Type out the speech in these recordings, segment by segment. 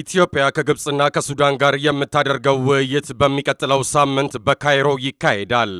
ኢትዮጵያ ከግብፅና ከሱዳን ጋር የምታደርገው ውይይት በሚቀጥለው ሳምንት በካይሮ ይካሄዳል።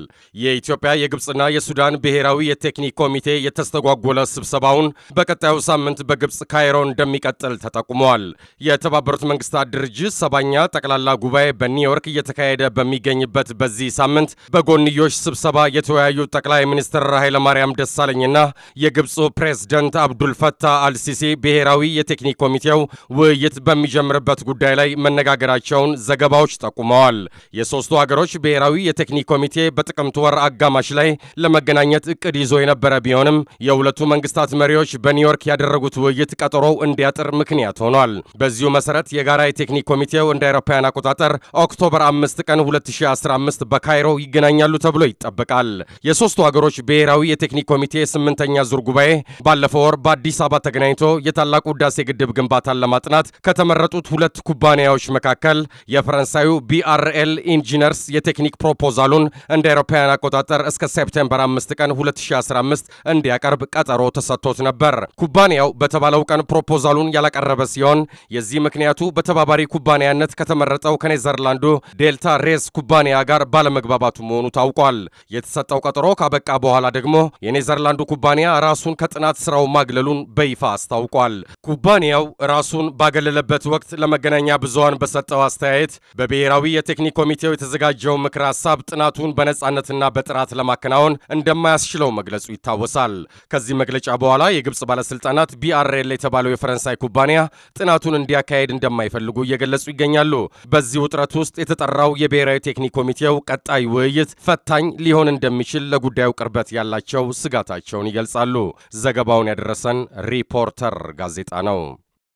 የኢትዮጵያ የግብፅና የሱዳን ብሔራዊ የቴክኒክ ኮሚቴ የተስተጓጎለ ስብሰባውን በቀጣዩ ሳምንት በግብፅ ካይሮ እንደሚቀጥል ተጠቁሟል። የተባበሩት መንግስታት ድርጅት ሰባኛ ጠቅላላ ጉባኤ በኒውዮርክ እየተካሄደ በሚገኝበት በዚህ ሳምንት በጎንዮሽ ስብሰባ የተወያዩ ጠቅላይ ሚኒስትር ኃይለማርያም ደሳለኝና የግብፁ ፕሬዝደንት አብዱልፈታህ አልሲሲ ብሔራዊ የቴክኒክ ኮሚቴው ውይይት በሚጀ በሚጀምርበት ጉዳይ ላይ መነጋገራቸውን ዘገባዎች ጠቁመዋል። የሦስቱ ሀገሮች ብሔራዊ የቴክኒክ ኮሚቴ በጥቅምት ወር አጋማሽ ላይ ለመገናኘት እቅድ ይዞ የነበረ ቢሆንም የሁለቱ መንግስታት መሪዎች በኒውዮርክ ያደረጉት ውይይት ቀጠሮው እንዲያጥር ምክንያት ሆኗል። በዚሁ መሰረት የጋራ የቴክኒክ ኮሚቴው እንደ አውሮፓውያን አቆጣጠር ኦክቶበር 5 ቀን 2015 በካይሮ ይገናኛሉ ተብሎ ይጠበቃል። የሦስቱ ሀገሮች ብሔራዊ የቴክኒክ ኮሚቴ ስምንተኛ ዙር ጉባኤ ባለፈው ወር በአዲስ አበባ ተገናኝቶ የታላቁ ህዳሴ ግድብ ግንባታን ለማጥናት ከተመረጡ ከመረጡት ሁለት ኩባንያዎች መካከል የፈረንሳዩ ቢአርኤል ኢንጂነርስ የቴክኒክ ፕሮፖዛሉን እንደ አውሮፓውያን አቆጣጠር እስከ ሴፕቴምበር 5 ቀን 2015 እንዲያቀርብ ቀጠሮ ተሰጥቶት ነበር። ኩባንያው በተባለው ቀን ፕሮፖዛሉን ያላቀረበ ሲሆን የዚህ ምክንያቱ በተባባሪ ኩባንያነት ከተመረጠው ከኔዘርላንዱ ዴልታ ሬስ ኩባንያ ጋር ባለመግባባቱ መሆኑ ታውቋል። የተሰጠው ቀጠሮ ካበቃ በኋላ ደግሞ የኔዘርላንዱ ኩባንያ ራሱን ከጥናት ስራው ማግለሉን በይፋ አስታውቋል። ኩባንያው ራሱን ባገለለበት ወቅት ወቅት ለመገናኛ ብዙሃን በሰጠው አስተያየት በብሔራዊ የቴክኒክ ኮሚቴው የተዘጋጀው ምክር ሀሳብ ጥናቱን በነጻነትና በጥራት ለማከናወን እንደማያስችለው መግለጹ ይታወሳል። ከዚህ መግለጫ በኋላ የግብፅ ባለስልጣናት ቢአርኤል የተባለው የፈረንሳይ ኩባንያ ጥናቱን እንዲያካሄድ እንደማይፈልጉ እየገለጹ ይገኛሉ። በዚህ ውጥረት ውስጥ የተጠራው የብሔራዊ ቴክኒክ ኮሚቴው ቀጣይ ውይይት ፈታኝ ሊሆን እንደሚችል ለጉዳዩ ቅርበት ያላቸው ስጋታቸውን ይገልጻሉ። ዘገባውን ያደረሰን ሪፖርተር ጋዜጣ ነው።